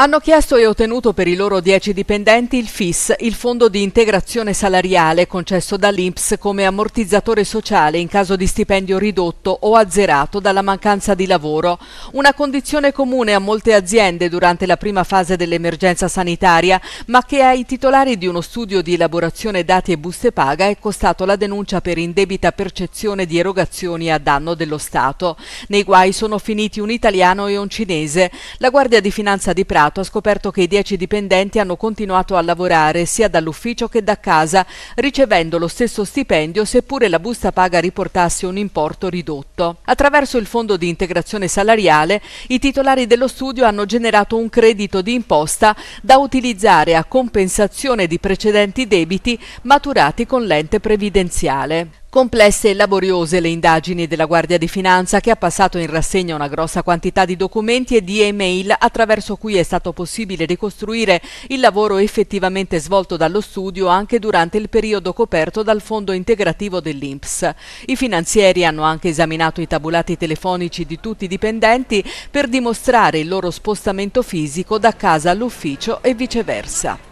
Hanno chiesto e ottenuto per i loro 10 dipendenti il FIS, il fondo di integrazione salariale concesso dall'INPS come ammortizzatore sociale in caso di stipendio ridotto o azzerato dalla mancanza di lavoro, una condizione comune a molte aziende durante la prima fase dell'emergenza sanitaria, ma che ai titolari di uno studio di elaborazione dati e buste paga è costato la denuncia per indebita percezione di erogazioni a danno dello Stato. Nei guai sono finiti un italiano e un cinese. La Guardia di Finanza di Prato indagato ha scoperto che i dieci dipendenti hanno continuato a lavorare sia dall'ufficio che da casa, ricevendo lo stesso stipendio seppure la busta paga riportasse un importo ridotto. Attraverso il fondo di integrazione salariale, i titolari dello studio hanno generato un credito di imposta da utilizzare a compensazione di precedenti debiti maturati con l'ente previdenziale. Complesse e laboriose le indagini della Guardia di Finanza che ha passato in rassegna una grossa quantità di documenti e di email attraverso cui è stato possibile ricostruire il lavoro effettivamente svolto dallo studio anche durante il periodo coperto dal fondo integrativo dell'INPS. I finanzieri hanno anche esaminato i tabulati telefonici di tutti i dipendenti per dimostrare il loro spostamento fisico da casa all'ufficio e viceversa.